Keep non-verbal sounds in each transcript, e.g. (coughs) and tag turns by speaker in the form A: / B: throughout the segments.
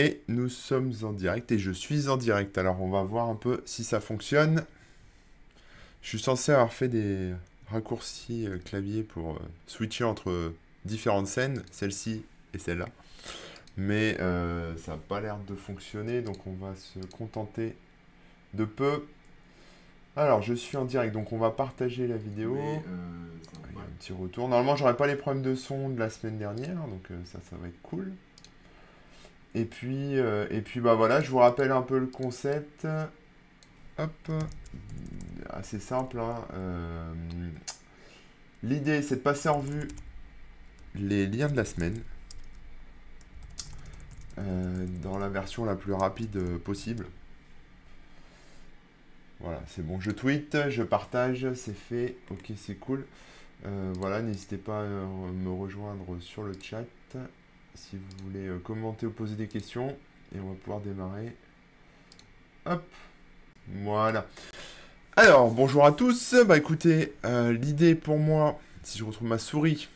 A: Et nous sommes en direct et je suis en direct. Alors on va voir un peu si ça fonctionne. Je suis censé avoir fait des raccourcis euh, clavier pour euh, switcher entre euh, différentes scènes, celle-ci et celle-là. Mais ça n'a pas l'air de fonctionner, donc on va se contenter de peu. Alors je suis en direct, donc on va partager la vidéo. un petit retour. Normalement j'aurais pas les problèmes de son de la semaine dernière, donc ça ça va être cool. Et puis, euh, et puis bah voilà, je vous rappelle un peu le concept. Hop, assez ah, simple. Hein. Euh, l'idée, c'est de passer en vue les liens de la semaine euh, dans la version la plus rapide possible. Voilà, c'est bon, je tweet, je partage, c'est fait. Ok, c'est cool. voilà, n'hésitez pas à me rejoindre sur le chat si vous voulez euh, commenter ou poser des questions. Et on va pouvoir démarrer. Hop. Voilà. Alors, bonjour à tous. Bah écoutez, euh, l'idée pour moi, si je retrouve ma souris,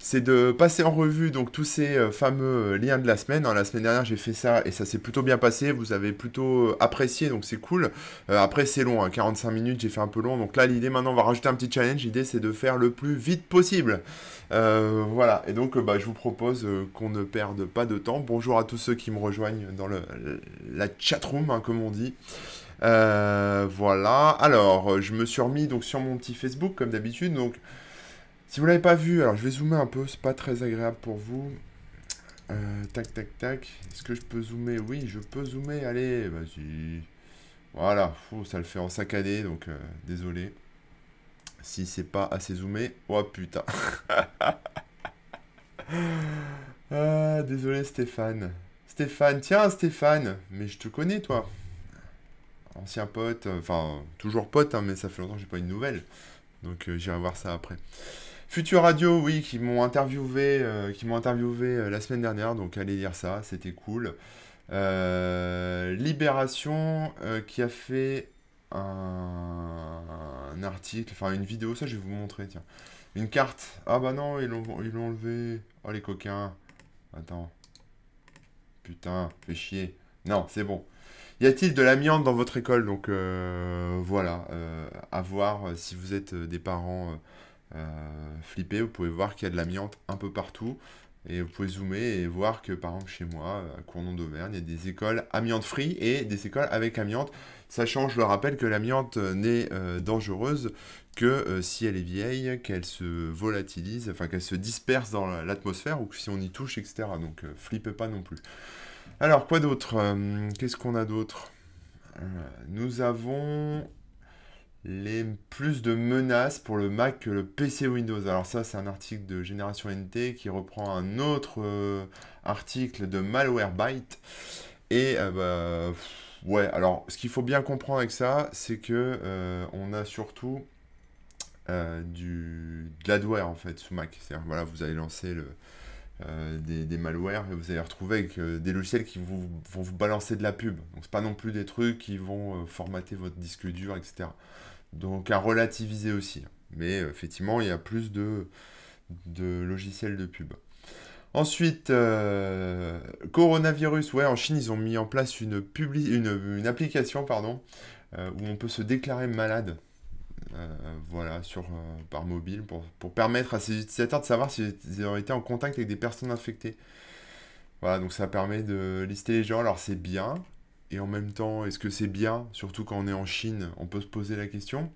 A: c'est de passer en revue donc tous ces euh, fameux euh, liens de la semaine. Hein, la semaine dernière, j'ai fait ça et ça s'est plutôt bien passé. Vous avez plutôt euh, apprécié, donc c'est cool. après, c'est long, 45 hein, minutes, j'ai fait un peu long. Donc là, l'idée maintenant, on va rajouter un petit challenge. L'idée, c'est de faire le plus vite possible. voilà. Et donc, bah, je vous propose qu'on ne perde pas de temps. Bonjour à tous ceux qui me rejoignent dans le, la chatroom, hein, comme on dit. voilà. Alors, je me suis remis donc sur mon petit Facebook comme d'habitude. Donc si vous l'avez pas vu, alors je vais zoomer un peu, c'est pas très agréable pour vous. Euh, tac, tac, tac. Est-ce que je peux zoomer Oui, je peux zoomer. Allez, vas-y. Voilà, ça le fait en saccadé, donc euh, désolé. Si c'est pas assez zoomé. Oh putain. (laughs) Ah, désolé Stéphane. Stéphane, tiens Stéphane, mais je te connais toi. Ancien pote, euh, enfin toujours pote, hein, mais ça fait longtemps que j'ai pas une nouvelle. Donc j'irai voir ça après. Future Radio, oui, qui m'ont interviewé, euh, qui m'ont interviewé euh, la semaine dernière, donc allez lire ça, c'était cool. Euh, Libération, qui a fait un, article, enfin une vidéo, ça je vais vous montrer, tiens. Une carte. Ah bah non, ils l'ont enlevé. Oh les coquins. Attends. Putain, fais chier. Non, c'est bon. Y a-t-il de l'amiante dans votre école Donc voilà, à voir si vous êtes des parents euh, flipper, vous pouvez voir qu'il y a de l'amiante un peu partout. Et vous pouvez zoomer et voir que par exemple chez moi, à Cournon d'Auvergne, il y a des écoles amiante free et des écoles avec amiante, sachant, je le rappelle, que l'amiante n'est euh, dangereuse que euh, si elle est vieille, qu'elle se volatilise, enfin qu'elle se disperse dans l'atmosphère ou que si on y touche, etc. Donc euh, flippez pas non plus. Alors quoi d'autre Qu'est-ce qu'on a d'autre Nous avons les plus de menaces pour le Mac que le PC Windows. Alors ça, c'est un article de Génération NT qui reprend un autre euh, article de Malwarebyte. Et euh, bah, ouais, alors ce qu'il faut bien comprendre avec ça, c'est que euh, on a surtout du de l'adware en fait sous Mac. C'est-à-dire voilà, vous allez lancer des, malwares et vous allez retrouver des logiciels qui vont vous balancer de la pub. Donc c'est pas non plus des trucs qui vont formater votre disque dur, etc. Donc à relativiser aussi. Mais effectivement, il y a plus de, logiciels de pub. Ensuite, euh, coronavirus, ouais, en Chine, ils ont mis en place une, une, application pardon, euh, où on peut se déclarer malade. Euh, voilà, sur, par mobile, pour, permettre à ces utilisateurs de savoir s'ils ont été en contact avec des personnes infectées. Voilà, donc ça permet de lister les gens. Alors c'est bien, et en même temps, est-ce que c'est bien Surtout quand on est en Chine, on peut se poser la question.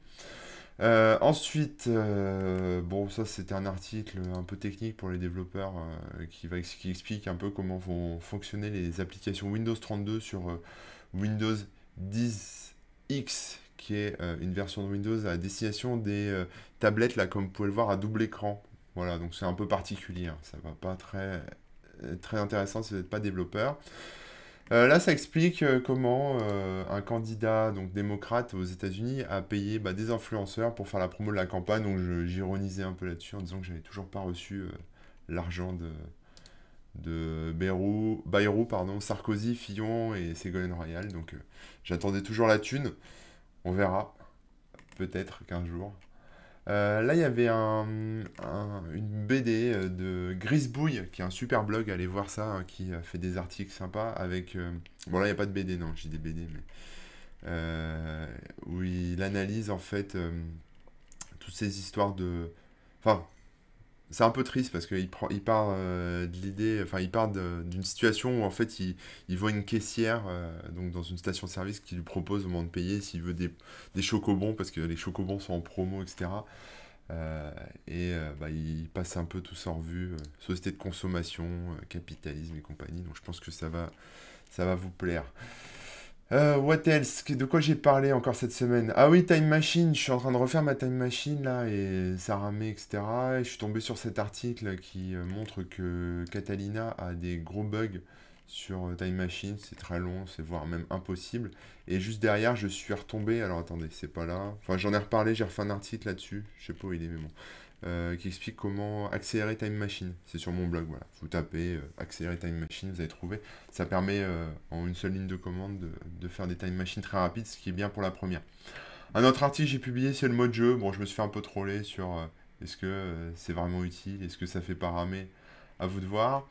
A: Euh, ensuite, euh, bon, ça c'était un article un peu technique pour les développeurs euh, qui, va, qui explique un peu comment vont fonctionner les applications Windows 32 sur Windows 10X, qui est une version de Windows à destination des tablettes, là, comme vous pouvez le voir, à double écran. Voilà, donc c'est un peu particulier, hein. ça va pas très, très intéressant si vous n'êtes pas développeur. Euh, là, ça explique euh, comment euh, un candidat donc démocrate aux États-Unis a payé bah, des influenceurs pour faire la promo de la campagne. Donc, j'ironisais un peu là-dessus en disant que je n'avais toujours pas reçu l'argent de, Bayrou, Bayrou, pardon, Sarkozy, Fillon et Ségolène Royal. Donc, j'attendais toujours la thune. On verra. Peut-être qu'un jour. Euh, là, il y avait un, une BD euh, de Grisbouille, qui est un super blog, allez voir ça, hein, qui euh, fait des articles sympas avec... bon, là, il n'y a pas de BD, non, j'ai des BD, mais... où il analyse, en fait, toutes ces histoires de... Enfin, c'est un peu triste parce qu'il prend, il part euh, de l'idée, enfin il part d'une situation où en fait il, voit une caissière euh, donc dans une station-service de qui lui propose au moment de payer s'il veut des, des, chocobons parce que les chocobons sont en promo, etc. et euh, bah, il passe un peu tout ça en revue, société de consommation, capitalisme et compagnie. Donc je pense que ça va, ça va vous plaire. Euh, what else De quoi j'ai parlé encore cette semaine Ah oui, Time Machine. Je suis en train de refaire ma Time Machine là et ça ramait, etc. Et je suis tombé sur cet article qui euh, montre que Catalina a des gros bugs sur euh, Time Machine. C'est très long, c'est voire même impossible. Et juste derrière, je suis retombé. Alors attendez, c'est pas là. Enfin, j'en ai reparlé. J'ai refait un article là-dessus. Je sais pas où il est, mais bon. Euh, qui explique comment accélérer Time Machine. C'est sur mon blog, voilà. Vous tapez euh, accélérer Time Machine, vous allez trouver. Ça permet euh, en une seule ligne de commande de, faire des Time Machines très rapides, ce qui est bien pour la première. Un autre article j'ai publié, sur le mode jeu. Bon, je me suis fait un peu troller sur est-ce que c'est vraiment utile, est-ce que ça fait pas à vous de voir.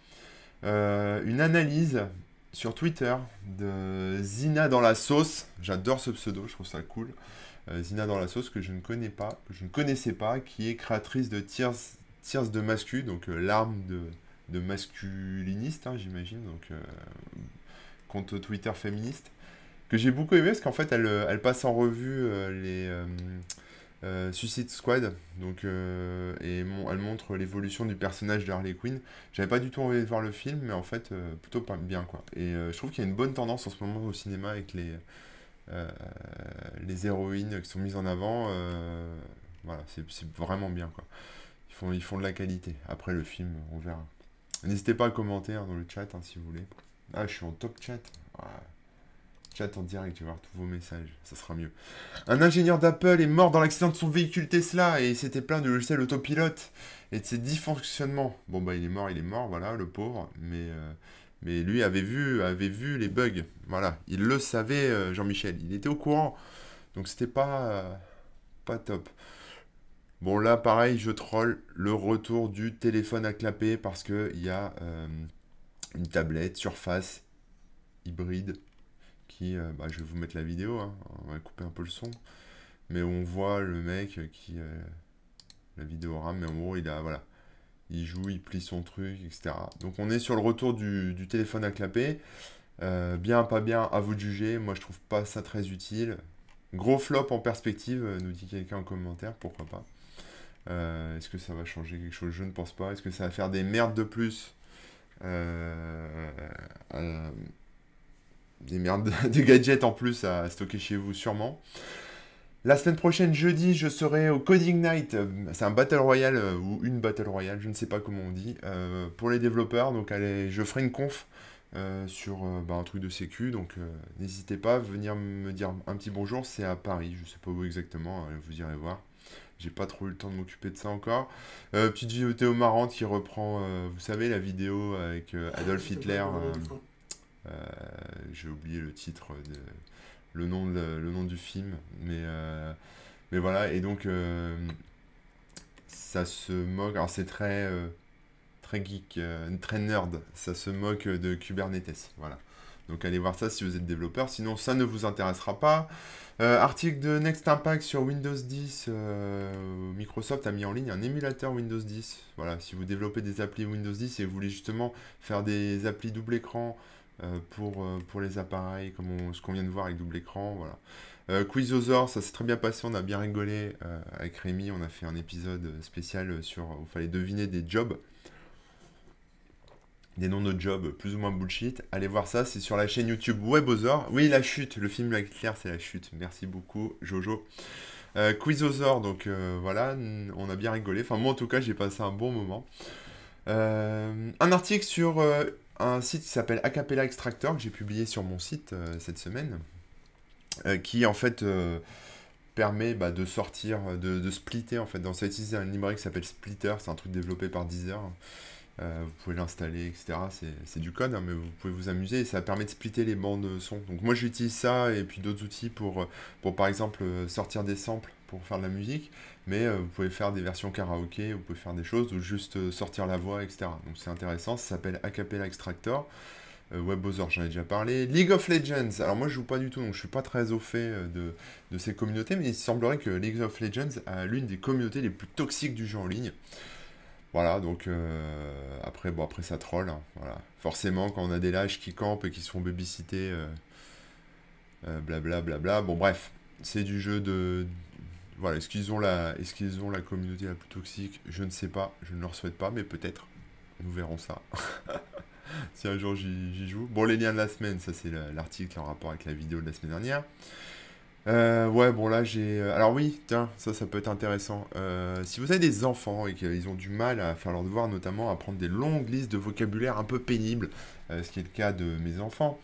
A: une analyse sur Twitter de Zina dans la sauce. J'adore ce pseudo, je trouve ça cool. Euh, Zina dans la sauce que je ne connais pas, que je ne connaissais pas, qui est créatrice de tiers de Mascu, donc euh, l'arme de, de masculiniste, hein, j'imagine, donc euh, compte Twitter féministe, que j'ai beaucoup aimé parce qu'en fait elle, elle, passe en revue les Suicide Squad, donc et elle montre l'évolution du personnage de Harley Quinn. J'avais pas du tout envie de voir le film, mais en fait plutôt pas bien quoi. Et je trouve qu'il y a une bonne tendance en ce moment au cinéma avec les euh, les héroïnes qui sont mises en avant, euh, voilà, c'est vraiment bien. Quoi. Ils, font, ils font de la qualité. Après le film, on verra. N'hésitez pas à commenter hein, dans le chat hein, si vous voulez. Ah, je suis en top chat. Chat en direct, je vais voir tous vos messages, ça sera mieux. Un ingénieur d'Apple est mort dans l'accident de son véhicule Tesla et s'était plaint de logiciel autopilote et de ses dysfonctionnements. Bon bah il est mort, il est mort, voilà, le pauvre, mais euh, mais lui avait vu, avait vu les bugs. Voilà, il le savait, euh, Jean-Michel. Il était au courant. Donc c'était pas, euh, pas top. Bon là, pareil, je troll le retour du téléphone à clapé parce qu'il y a euh, une tablette surface hybride qui... Bah, je vais vous mettre la vidéo, hein. on va couper un peu le son. Mais on voit le mec qui... la vidéo RAM, mais en gros, il a... Voilà il joue, il plie son truc, etc. Donc on est sur le retour du, téléphone à clapper. Euh, bien, pas bien, à vous juger. Moi, je trouve pas ça très utile. Gros flop en perspective, euh, nous dit quelqu'un en commentaire, pourquoi pas. Euh, est-ce que ça va changer quelque chose Je ne pense pas. Est-ce que ça va faire des merdes de plus Des merdes (laughs) de gadgets en plus à stocker chez vous, sûrement. La semaine prochaine, jeudi, je serai au Coding Night. C'est un Battle Royale euh, ou une Battle Royale, je ne sais pas comment on dit, euh, pour les développeurs. Donc, allez, je ferai une conf euh, sur bah, un truc de sécu. Donc, n'hésitez pas à venir me dire un petit bonjour. C'est à Paris, je ne sais pas où exactement, hein, vous irez voir. J'ai pas trop eu le temps de m'occuper de ça encore. petite vidéo marrante qui reprend, vous savez, la vidéo avec Adolf ah, Hitler. J'ai oublié le titre de le nom, le nom du film. Mais, euh, mais voilà, et donc euh, ça se moque. Alors c'est très, euh, très geek, très nerd. Ça se moque de Kubernetes. Voilà. Donc allez voir ça si vous êtes développeur, sinon ça ne vous intéressera pas. article de Next Impact sur Windows 10. Microsoft a mis en ligne un émulateur Windows 10. Voilà, si vous développez des applis Windows 10 et vous voulez justement faire des applis double écran euh, pour, euh, pour les appareils, comme on, ce qu'on vient de voir avec double écran. Voilà. Euh, Quizosaur, ça s'est très bien passé, on a bien rigolé avec Rémi, on a fait un épisode spécial sur où il fallait deviner des jobs, des noms de jobs plus ou moins bullshit. Allez voir ça, c'est sur la chaîne YouTube Webosaur. Oui, La Chute, le film La Claire, c'est La Chute. Merci beaucoup, Jojo. Euh, Quizosaur, donc voilà, on a bien rigolé. Enfin, moi en tout cas, j'ai passé un bon moment. un article sur un site qui s'appelle Acapella Extractor, que j'ai publié sur mon site euh, cette semaine, euh, qui en fait euh, permet bah, de sortir, de, splitter en fait. Dans ça un un librairie qui s'appelle Splitter, c'est un truc développé par Deezer. vous pouvez l'installer, etc. C'est du code, hein, mais vous pouvez vous amuser et ça permet de splitter les bandes son. Donc moi j'utilise ça et puis d'autres outils pour, pour par exemple sortir des samples pour faire de la musique, mais euh, vous pouvez faire des versions karaoké, vous pouvez faire des choses, ou juste euh, sortir la voix, etc. Donc c'est intéressant, ça s'appelle Acapella Extractor. Euh, WebOzor, j'en ai déjà parlé. League of Legends, alors moi je joue pas du tout, donc je suis pas très au fait de, ces communautés, mais il semblerait que League of Legends a l'une des communautés les plus toxiques du jeu en ligne. Voilà, donc après, bon, après ça troll. Hein, voilà. Forcément, quand on a des lâches qui campent et qui se font babysitter, blablabla, bla, bla, bla, bon bref, c'est du jeu de, voilà, est-ce qu'ils ont, la, est qu'ils ont la communauté la plus toxique Je ne sais pas, je ne leur souhaite pas, mais peut-être. Nous verrons ça. (laughs) si un jour j'y joue. Bon, les liens de la semaine, ça c'est l'article en rapport avec la vidéo de la semaine dernière. Euh, ouais, bon là j'ai... Euh, alors oui, tiens, ça ça peut être intéressant. Euh, si vous avez des enfants et qu'ils ont du mal à faire leur devoir, notamment à prendre des longues listes de vocabulaire un peu pénibles, ce qui est le cas de mes enfants,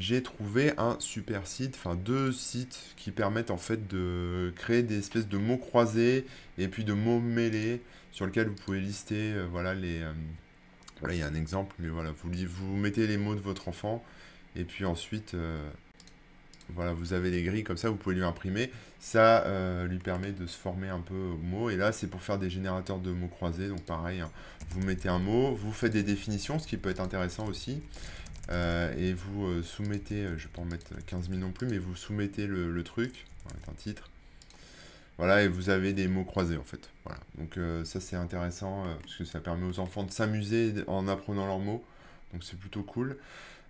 A: j'ai trouvé un super site, enfin deux sites qui permettent en fait de créer des espèces de mots croisés et puis de mots mêlés sur lesquels vous pouvez lister euh, voilà les euh, il y a un exemple mais voilà vous vous mettez les mots de votre enfant et puis ensuite euh, voilà vous avez les grilles comme ça vous pouvez lui imprimer ça lui permet de se former un peu aux mots et là c'est pour faire des générateurs de mots croisés donc pareil hein, vous mettez un mot vous faites des définitions ce qui peut être intéressant aussi euh, et vous euh, soumettez, euh, je ne vais pas en mettre 15 000 non plus, mais vous soumettez le, le truc, un titre. Voilà, et vous avez des mots croisés en fait. Donc ça c'est intéressant parce que ça permet aux enfants de s'amuser en apprenant leurs mots. Donc c'est plutôt cool.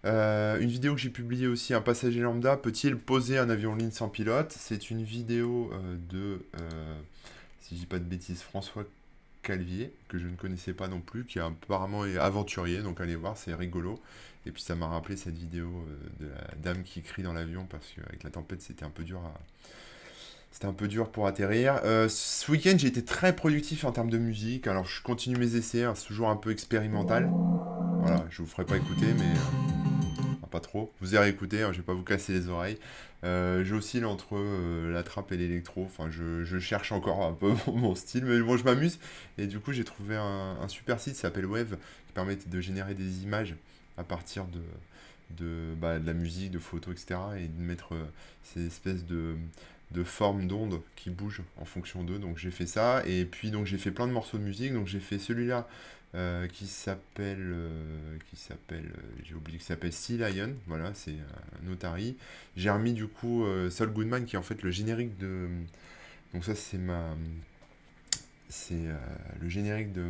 A: une vidéo que j'ai publiée aussi, un passager lambda peut-il poser un avion ligne sans pilote C'est une vidéo de, si je dis pas de bêtises, François Calvier, que je ne connaissais pas non plus, qui est apparemment aventurier, donc allez voir, c'est rigolo. Et puis ça m'a rappelé cette vidéo euh, de la dame qui crie dans l'avion, parce qu'avec la tempête, c'était un peu dur à... C'était un peu dur pour atterrir. Euh, ce week-end, j'ai été très productif en termes de musique. Alors, je continue mes essais. Hein, c'est toujours un peu expérimental. Voilà, je vous ferai pas écouter, mais... Euh, pas trop. Vous irez écouter, hein, je vais pas vous casser les oreilles. Euh, J'oscille entre euh, la trappe et l'électro, enfin je, cherche encore un peu (laughs) mon, style, mais bon je m'amuse. Et du coup j'ai trouvé un, super site qui s'appelle Wave, qui permet de générer des images à partir de, de, bah, la musique, de photos, etc. Et de mettre euh, ces espèces de de formes d'ondes qui bougent en fonction d'eux. Donc j'ai fait ça. Et puis donc j'ai fait plein de morceaux de musique. Donc j'ai fait celui-là euh, qui s'appelle euh, qui s'appelle euh, j'ai oublié qui s'appelle Sea Lion voilà c'est un Notary j'ai remis du coup sol Goodman qui est en fait le générique de donc ça c'est ma c'est le générique de,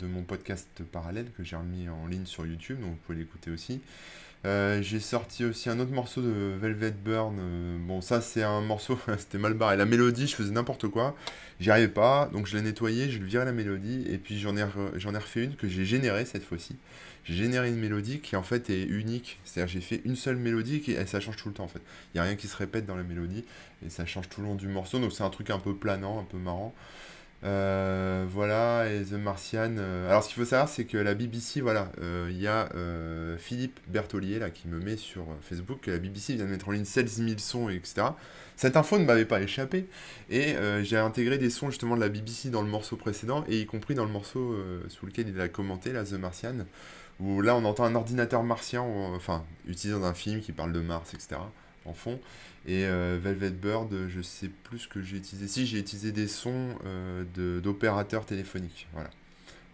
A: de, mon podcast parallèle que j'ai remis en ligne sur YouTube donc vous pouvez l'écouter aussi euh, j'ai sorti aussi un autre morceau de Velvet Burn. Euh, bon, ça, c'est un morceau, (laughs) c'était mal barré. La mélodie, je faisais n'importe quoi. J'y arrivais pas, donc je l'ai nettoyé, je lui virais la mélodie, et puis j'en ai, refait une que j'ai générée cette fois-ci. J'ai généré une mélodie qui, en fait, est unique. C'est-à-dire, j'ai fait une seule mélodie et, et ça change tout le temps, en fait. Il n'y a rien qui se répète dans la mélodie, et ça change tout le long du morceau, donc c'est un truc un peu planant, un peu marrant. Euh, voilà, et The Martian. Euh, alors, ce qu'il faut savoir, c'est que la BBC, voilà, euh, il y a Philippe Bertolier, là, qui me met sur Facebook, la BBC vient de mettre en ligne 16 000 sons, etc. Cette info ne m'avait pas échappé, et j'ai intégré des sons, justement, de la BBC dans le morceau précédent, et y compris dans le morceau sous lequel il a commenté, là, The Martian, où là, on entend un ordinateur martien, enfin, utilisant un film qui parle de Mars, etc., en fond. Et euh, Velvet Bird, je sais plus ce que j'ai utilisé. Si, j'ai utilisé des sons euh, d'opérateurs téléphoniques. Voilà.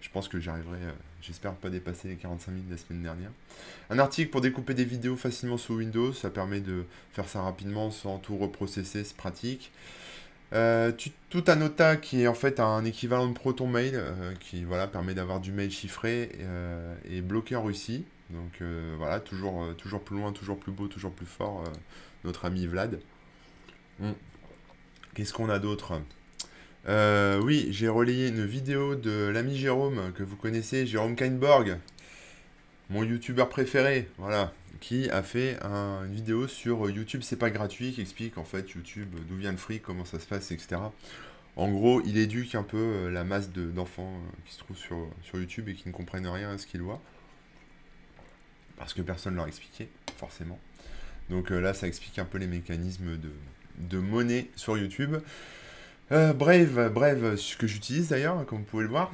A: Je pense que j'arriverai, euh, j'espère pas dépasser les 45 minutes de la semaine dernière. Un article pour découper des vidéos facilement sous Windows, ça permet de faire ça rapidement sans tout reprocesser, c'est pratique. Euh, tu, tout Anota qui est en fait un équivalent de Proton Mail, qui voilà, permet d'avoir du mail chiffré et bloqué en Russie. Donc voilà, toujours, toujours plus loin, toujours plus beau, toujours plus fort notre ami Vlad. Mm. Qu'est-ce qu'on a d'autre euh, Oui, j'ai relayé une vidéo de l'ami Jérôme, que vous connaissez, Jérôme Kainborg, mon youtubeur préféré, voilà, qui a fait un, une vidéo sur YouTube, c'est pas gratuit, qui explique en fait YouTube, d'où vient le fric, comment ça se passe, etc. En gros, il éduque un peu euh, la masse d'enfants euh, qui se trouvent sur, sur, YouTube et qui ne comprennent rien à ce qu'ils voient. Parce que personne ne leur expliquait, forcément. Donc euh, là, ça explique un peu les mécanismes de, monnaie sur YouTube. Euh, Brave, ce que j'utilise d'ailleurs, comme vous pouvez le voir,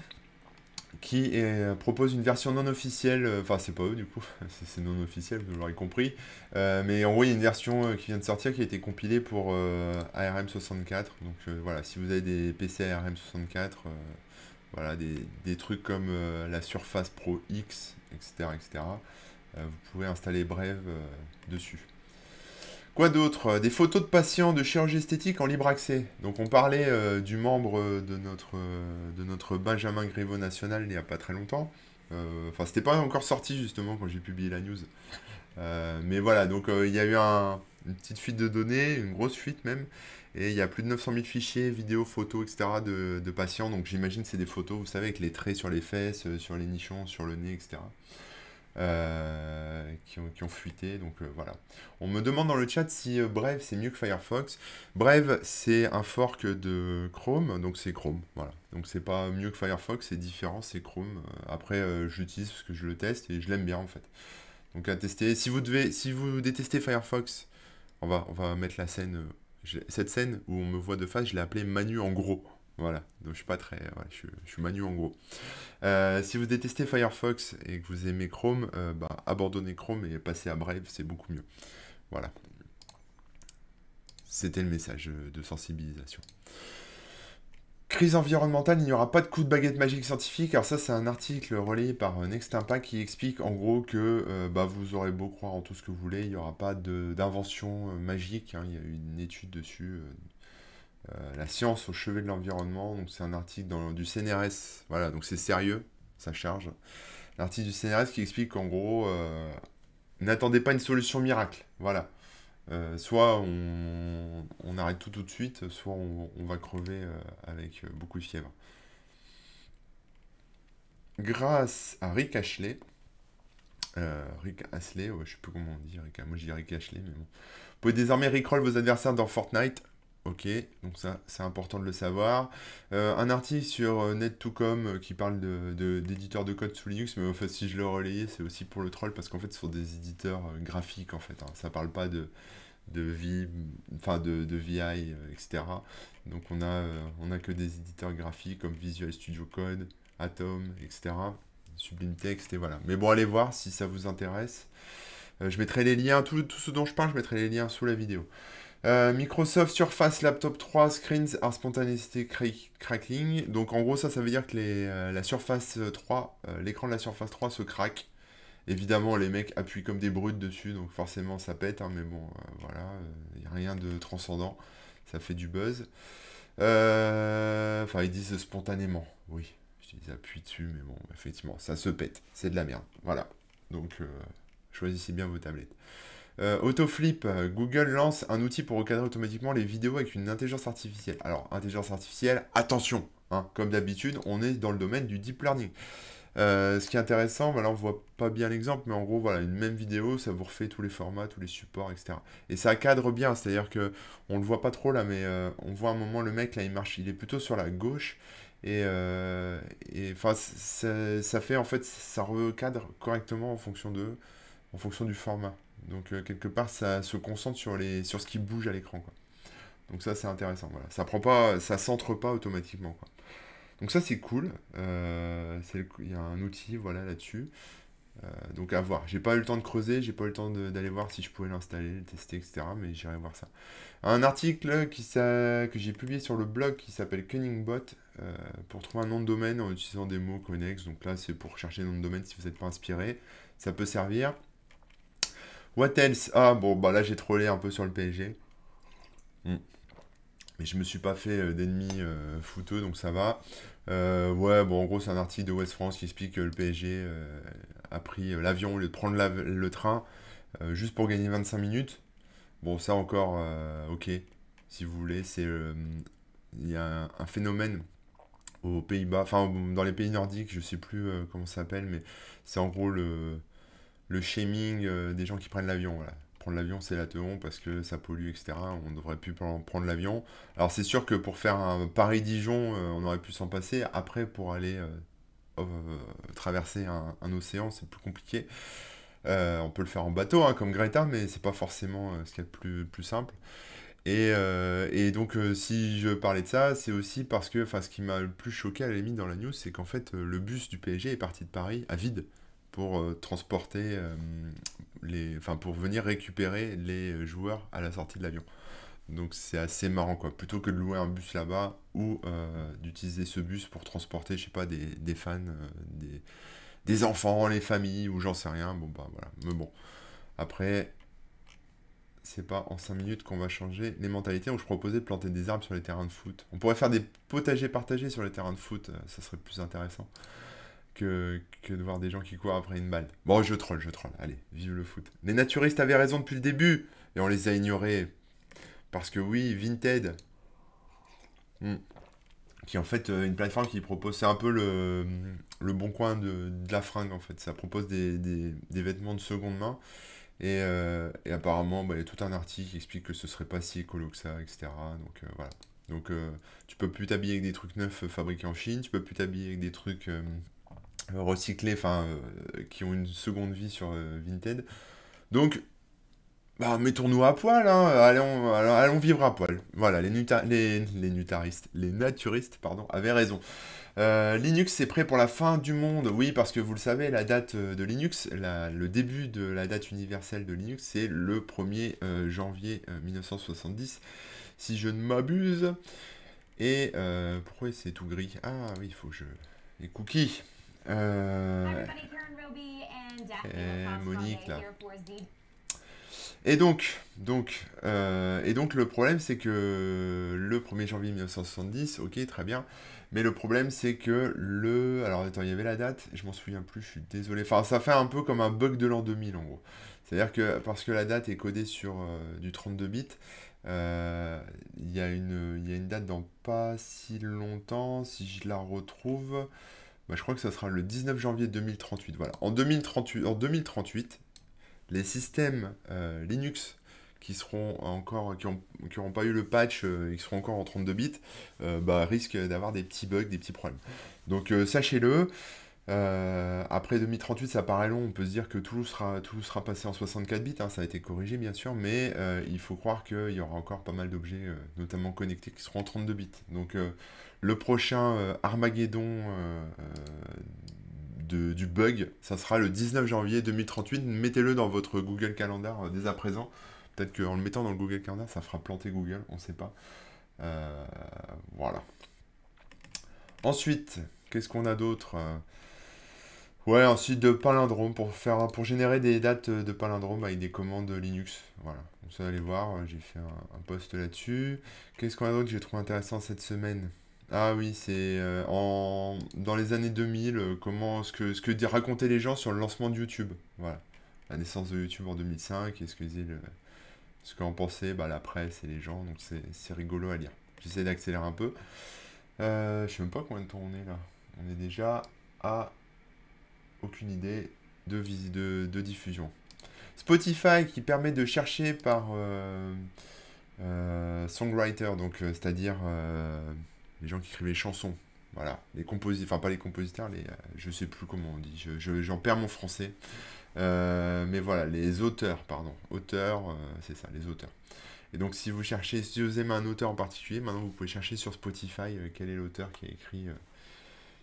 A: qui euh, propose une version non officielle, euh, enfin c'est pas eux du coup, (laughs) c'est non officiel, vous l'aurez compris, mais en gros il y a une version qui vient de sortir qui a été compilée pour ARM64, donc voilà, si vous avez des PC ARM64, voilà, des, trucs comme la Surface Pro X, etc., etc., vous pouvez installer Brave dessus. Quoi d'autre euh, Des photos de patients de chirurgie esthétique en libre accès. Donc on parlait euh, du membre de notre, euh, de notre Benjamin Grévaux National il n'y a pas très longtemps. Enfin, c'était pas encore sorti justement quand j'ai publié la news. mais voilà, donc il y a eu une petite fuite de données, une grosse fuite même. Et il y a plus de 900 000 fichiers, vidéos, photos, etc. de, patients. Donc j'imagine que c'est des photos, vous savez, avec les traits sur les fesses, sur les nichons, sur le nez, etc. Euh, qui, ont, fuité. Donc euh, voilà. On me demande dans le chat si euh, bref c'est mieux que Firefox. Brave c'est un fork de Chrome, donc c'est Chrome. Voilà. Donc c'est pas mieux que Firefox, c'est différent, c'est Chrome. Après j'utilise parce que je le teste et je l'aime bien en fait. Donc à tester. Si vous devez, si vous détestez Firefox, on va, on va mettre la scène. cette scène où on me voit de face, je l'ai appelé Manu en gros. Voilà, donc je suis pas très. Euh, je, suis, Manu en gros. Euh, si vous détestez Firefox et que vous aimez Chrome, euh, bah, abandonnez Chrome et passez à Brave, c'est beaucoup mieux. Voilà. C'était le message de sensibilisation. Crise environnementale, il n'y aura pas de coup de baguette magique scientifique. Alors ça, c'est un article relayé par Next Impact qui explique en gros que bah, vous aurez beau croire en tout ce que vous voulez, il n'y aura pas d'invention magique. Hein. Il y a eu une étude dessus euh, la science au chevet de l'environnement. Donc c'est un article dans, du CNRS. Voilà, donc c'est sérieux, ça charge. L'article du CNRS qui explique qu'en gros, euh, n'attendez pas une solution miracle. Voilà. Euh, soit on, arrête tout tout de suite, soit on, va crever avec beaucoup de fièvre. Grâce à Rick Ashley, Rick Ashley, je sais plus comment on dit, Rick, moi je dis Rick Ashley, mais bon. Vous pouvez désormais recroll vos adversaires dans Fortnite Ok, donc ça c'est important de le savoir. Euh, un article sur euh, net2com euh, qui parle d'éditeurs de, de, code sous Linux, mais en fait si je le relayais c'est aussi pour le troll parce qu'en fait ce sont des éditeurs graphiques en fait. Hein. Ça parle pas de, de, enfin de, de VI, etc. Donc on a, on a que des éditeurs graphiques comme Visual Studio Code, Atom, etc. Sublime Text et voilà. Mais bon allez voir si ça vous intéresse. je mettrai les liens, tout ce dont je parle, je mettrai les liens sous la vidéo. Euh, Microsoft Surface Laptop 3 Screens are spontanéité crackling. Donc en gros, ça, ça veut dire que les, euh, la Surface 3, euh, l'écran de la Surface 3 se craque. Évidemment, les mecs appuient comme des brutes dessus, donc forcément ça pète, hein, mais bon, voilà, il n'y a rien de transcendant, ça fait du buzz. Enfin, ils disent spontanément, oui, je appuient dessus, mais bon, effectivement, ça se pète, c'est de la merde, voilà. Donc, choisissez bien vos tablettes. Euh, Autoflip, euh, Google lance un outil pour recadrer automatiquement les vidéos avec une intelligence artificielle. Alors, intelligence artificielle, attention, hein, comme d'habitude, on est dans le domaine du deep learning. Euh, ce qui est intéressant, voilà, on voit pas bien l'exemple, mais en gros, voilà, une même vidéo, ça vous refait tous les formats, tous les supports, etc. Et ça cadre bien, c'est-à-dire que on le voit pas trop là, mais on voit un moment le mec là, il marche, il est plutôt sur la gauche, et enfin, ça, fait en fait, ça recadre correctement en fonction en fonction du format. Donc euh, quelque part, ça se concentre sur, les, sur ce qui bouge à l'écran. Donc ça, c'est intéressant. Voilà. Ça prend pas, ça centre pas automatiquement. Donc ça, c'est cool. Euh, il y a un outil voilà, là-dessus. Euh, donc à voir. J'ai pas eu le temps de creuser, j'ai pas eu le temps d'aller voir si je pouvais l'installer, le tester, etc. Mais j'irai voir ça. Un article qui, que j'ai publié sur le blog qui s'appelle Cunningbot pour trouver un nom de domaine en utilisant des mots connexes. Donc là, c'est pour chercher un nom de domaine si vous n'êtes pas inspiré. Ça peut servir. What else Ah, bon, bah là, j'ai trollé un peu sur le PSG. Hmm. Mais je me suis pas fait euh, d'ennemis euh, fouteux, donc ça va. Euh, ouais, bon, en gros, c'est un article de West France qui explique que le PSG a pris l'avion au lieu de prendre le train juste pour gagner 25 minutes. Bon, ça encore, ok, si vous voulez, c'est. Il y a un, un phénomène aux Pays-Bas, enfin dans les pays nordiques, je sais plus comment ça s'appelle, mais c'est en gros le, le shaming euh, des gens qui prennent l'avion. Prendre l'avion, c'est la teon parce que ça pollue, etc. On devrait plus prendre l'avion. Alors, c'est sûr que pour faire un Paris-Dijon, euh, on aurait pu s'en passer. Après, pour aller euh, traverser un, océan, c'est plus compliqué. on peut le faire en bateau, hein, comme Greta, mais c'est pas forcément ce qu'il y a de plus, simple. Et, donc, si je parlais de ça, c'est aussi parce que ce qui m'a le plus choqué à la limite dans la news, c'est qu'en fait, le bus du PSG est parti de Paris à vide pour euh, transporter euh, les, enfin pour venir récupérer les joueurs à la sortie de l'avion. Donc c'est assez marrant quoi. Plutôt que de louer un bus là-bas ou euh, d'utiliser ce bus pour transporter, je sais pas, des, fans, des, enfants, les familles ou j'en sais rien. Bon bah voilà. Mais bon. Après, c'est pas en 5 minutes qu'on va changer les mentalités. où je proposais de planter des arbres sur les terrains de foot. On pourrait faire des potagers partagés sur les terrains de foot, ça serait plus intéressant que, de voir des gens qui courent après une balle. Bon, je troll, je troll. Allez, vive le foot. Les naturistes avaient raison depuis le début et on les a ignorés. Parce que oui, Vinted, hmm, qui est en fait euh, une plateforme qui propose, c'est un peu le, le bon coin de, la fringue en fait. Ça propose des, vêtements de seconde main. Et, euh, apparemment, bah, il y a tout un article qui explique que ce serait pas si écolo que ça, etc. Donc euh, voilà. Donc tu peux plus t'habiller avec des trucs neufs fabriqués en Chine, tu peux plus t'habiller avec des trucs recyclés, enfin, euh, qui ont une seconde vie sur euh, Vinted. Donc, bah, mettons-nous à poil, hein. allons, allons, vivre à poil. Voilà, les, les, nutaristes, les naturistes, pardon, avaient raison. Euh, Linux est prêt pour la fin du monde, oui, parce que vous le savez, la date de Linux, le début de la date universelle de Linux, c'est le 1er janvier 1970, si je ne m'abuse. Et pourquoi c'est tout gris Ah oui, il faut que je... Les cookies euh, et Monique là. Et donc, donc, euh, et donc le problème c'est que le 1er janvier 1970, ok très bien, mais le problème c'est que le... Alors attends, il y avait la date, je m'en souviens plus, je suis désolé. Enfin ça fait un peu comme un bug de l'an 2000 en gros. C'est-à-dire que parce que la date est codée sur euh, du 32 bits, il y, a une date dans pas si longtemps, si je la retrouve... Bah, je crois que ça sera le 19 janvier 2038. Voilà. En 2038, en 2038 les systèmes euh, Linux qui seront encore qui n'auront pas eu le patch qui euh, seront encore en 32 bits euh, bah, risquent d'avoir des petits bugs, des petits problèmes. Donc sachez-le. après 2038, ça paraît long. On peut se dire que tout sera, tout sera passé en 64 bits. Hein, ça a été corrigé, bien sûr, mais il faut croire qu'il y aura encore pas mal d'objets, notamment connectés, qui seront en 32 bits. Donc le prochain euh, Armageddon euh, euh, du bug, ça sera le 19 janvier 2038. Mettez-le dans votre Google Calendar dès à présent. Peut-être qu'en le mettant dans le Google Calendar, ça fera planter Google, on ne sait pas. voilà. Ensuite, qu'est-ce qu'on a d'autre Ouais, ensuite de palindrome pour faire pour générer des dates de palindrome avec des commandes Linux. Voilà. on ça allez voir, j'ai fait un, un post là-dessus. Qu'est-ce qu'on a d'autre que j'ai trouvé intéressant cette semaine ah oui, c'est euh, en... dans les années 2000, euh, comment ce que, ce que racontaient les gens sur le lancement de YouTube. Voilà. La naissance de YouTube en 2005 ce le... ce qu'en pensait bah, la presse et les gens. Donc c'est rigolo à lire. J'essaie d'accélérer un peu. Euh, je sais même pas combien de temps on est là. On est déjà à aucune idée de, de, de diffusion. Spotify qui permet de chercher par songwriter, donc c'est-à-dire les gens qui écrivent les chansons. Voilà, les compositeurs, enfin pas les compositeurs, les, euh, je sais plus comment on dit, j'en je, perds mon français. Euh, mais voilà, les auteurs, pardon. Auteurs, euh, c'est ça, les auteurs. Et donc si vous cherchez, si vous aimez un auteur en particulier, maintenant vous pouvez chercher sur Spotify quel est l'auteur qui a écrit,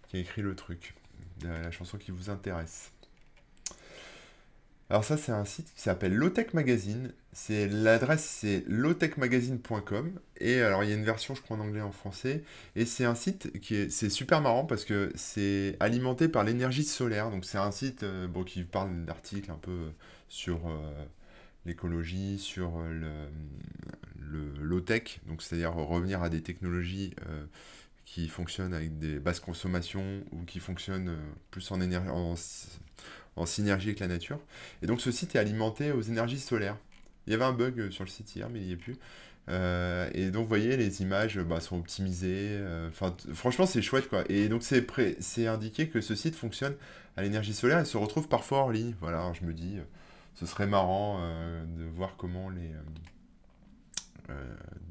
A: qui a écrit le truc, la chanson qui vous intéresse. Alors ça, c'est un site qui s'appelle Lotech Magazine. C'est l'adresse, c'est lowtechmagazine.com. Et alors, il y a une version, je crois, en anglais, en français. Et c'est un site qui est, c'est super marrant parce que c'est alimenté par l'énergie solaire. Donc c'est un site euh, qui parle d'articles un peu sur euh, l'écologie, sur euh, le, le low tech. Donc c'est-à-dire revenir à des technologies qui fonctionnent avec des basses consommations ou qui fonctionnent plus en énergie. En, en synergie avec la nature. Et donc ce site est alimenté aux énergies solaires. Il y avait un bug euh, sur le site hier, mais il n'y est plus. Euh, et donc, vous voyez, les images euh, bah, sont optimisées. franchement, c'est chouette, quoi. Et donc, c'est, c'est indiqué que ce site fonctionne à l'énergie solaire et se retrouve parfois en ligne. Voilà, je me dis, ce serait marrant de voir comment les...